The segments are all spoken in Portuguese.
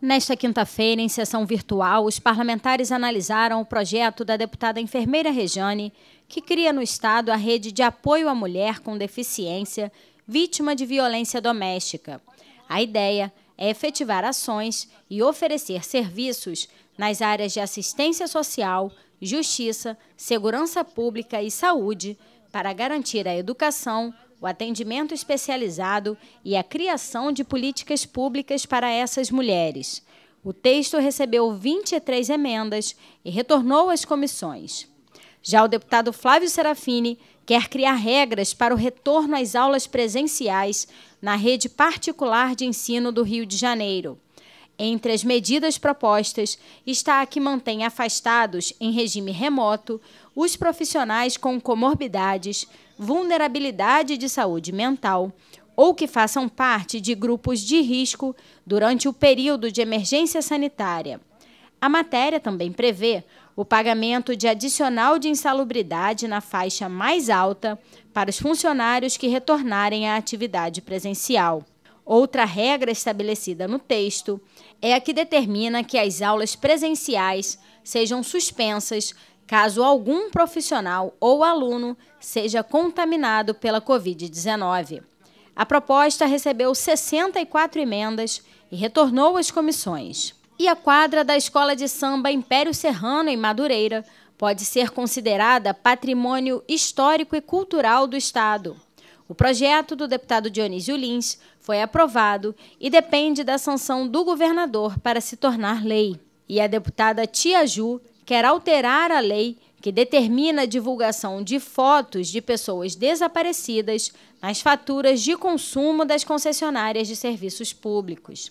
Nesta quinta-feira, em sessão virtual, os parlamentares analisaram o projeto da deputada enfermeira Rejane, que cria no Estado a rede de apoio à mulher com deficiência vítima de violência doméstica. A ideia é efetivar ações e oferecer serviços nas áreas de assistência social, justiça, segurança pública e saúde para garantir a educação, o atendimento especializado e a criação de políticas públicas para essas mulheres. O texto recebeu 23 emendas e retornou às comissões. Já o deputado Flávio Serafini quer criar regras para o retorno às aulas presenciais na rede particular de ensino do Rio de Janeiro. Entre as medidas propostas está a que mantém afastados, em regime remoto, os profissionais com comorbidades, vulnerabilidade de saúde mental ou que façam parte de grupos de risco durante o período de emergência sanitária. A matéria também prevê o pagamento de adicional de insalubridade na faixa mais alta para os funcionários que retornarem à atividade presencial. Outra regra estabelecida no texto é a que determina que as aulas presenciais sejam suspensas caso algum profissional ou aluno seja contaminado pela Covid-19. A proposta recebeu 64 emendas e retornou às comissões. E a quadra da Escola de Samba Império Serrano, em Madureira, pode ser considerada patrimônio histórico e cultural do Estado. O projeto do deputado Dionísio Lins foi aprovado e depende da sanção do governador para se tornar lei. E a deputada Tia Ju quer alterar a lei que determina a divulgação de fotos de pessoas desaparecidas nas faturas de consumo das concessionárias de serviços públicos.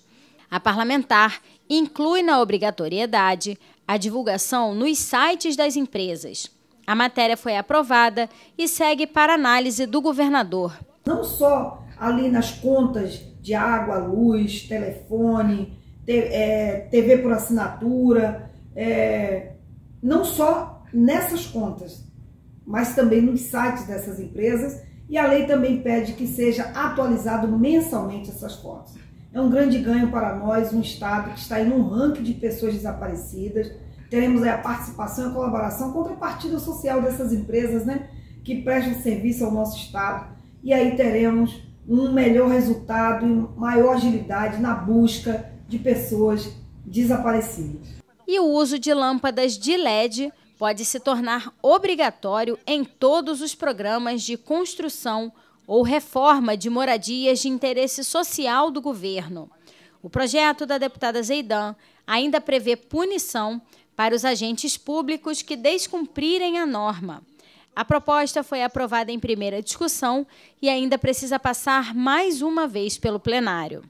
A parlamentar inclui na obrigatoriedade a divulgação nos sites das empresas. A matéria foi aprovada e segue para análise do governador. Não só ali nas contas de água, luz, telefone, TV é, por assinatura, é, não só nessas contas, mas também nos sites dessas empresas. E a lei também pede que seja atualizado mensalmente essas contas. É um grande ganho para nós, um Estado que está em um ranking de pessoas desaparecidas. Teremos a participação e a colaboração contra partido social dessas empresas né, que prestam serviço ao nosso Estado. E aí teremos um melhor resultado e maior agilidade na busca de pessoas desaparecidas. E o uso de lâmpadas de LED pode se tornar obrigatório em todos os programas de construção ou reforma de moradias de interesse social do governo. O projeto da deputada Zeidan ainda prevê punição para os agentes públicos que descumprirem a norma. A proposta foi aprovada em primeira discussão e ainda precisa passar mais uma vez pelo plenário.